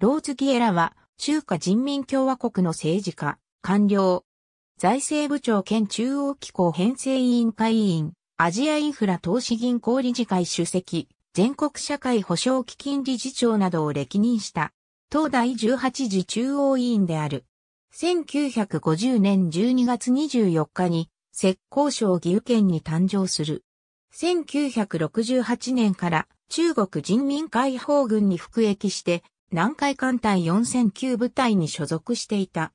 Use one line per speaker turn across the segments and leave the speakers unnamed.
ローズギエラは、中華人民共和国の政治家、官僚、財政部長兼中央機構編成委員会委員、アジアインフラ投資銀行理事会主席、全国社会保障基金理事長などを歴任した、東大18次中央委員である。1950年12月24日に、浙江省義務県に誕生する。1968年から中国人民解放軍に服役して南海艦隊4009部隊に所属していた。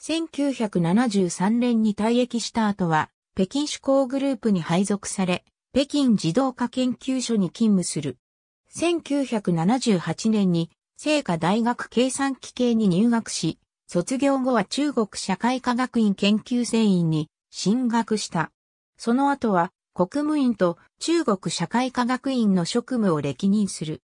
1973年に退役した後は、北京志向グループに配属され、北京自動化研究所に勤務する。1978年に、聖火大学計算機系に入学し、卒業後は中国社会科学院研究生院に進学した。その後は国務院と中国社会科学院の職務を歴任する。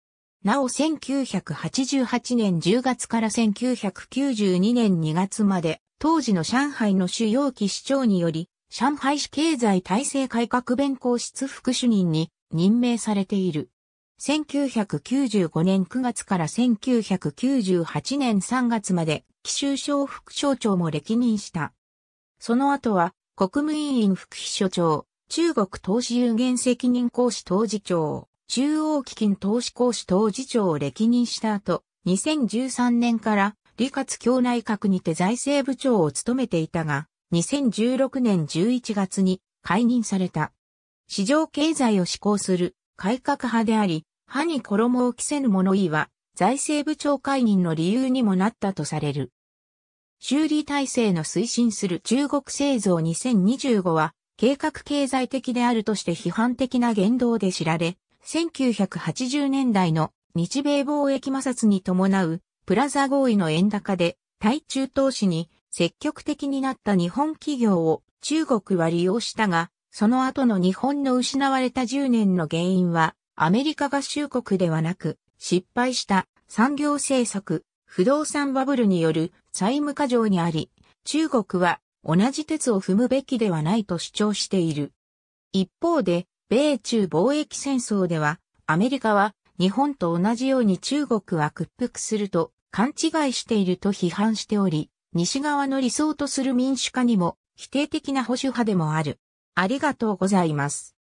なお1988年10月から1992年2月まで、当時の上海の主要期市長により、上海市経済体制改革弁公室副主任に任命されている。1995年9月から1998年3月まで、奇州省副省長も歴任した。その後は、国務委員副秘書長、中国投資有限責任講師当事長、中央基金投資講師当事長を歴任した後、2013年から李活協内閣にて財政部長を務めていたが、2016年11月に解任された。市場経済を施行する改革派であり、歯に衣を着せぬ者いは財政部長解任の理由にもなったとされる。修理体制の推進する中国製造2025は計画経済的であるとして批判的な言動で知られ、1980年代の日米貿易摩擦に伴うプラザ合意の円高で対中投資に積極的になった日本企業を中国は利用したが、その後の日本の失われた10年の原因はアメリカ合衆国ではなく失敗した産業政策、不動産バブルによる債務過剰にあり、中国は同じ鉄を踏むべきではないと主張している。一方で、米中貿易戦争では、アメリカは日本と同じように中国は屈服すると勘違いしていると批判しており、西側の理想とする民主化にも否定的な保守派でもある。ありがとうございます。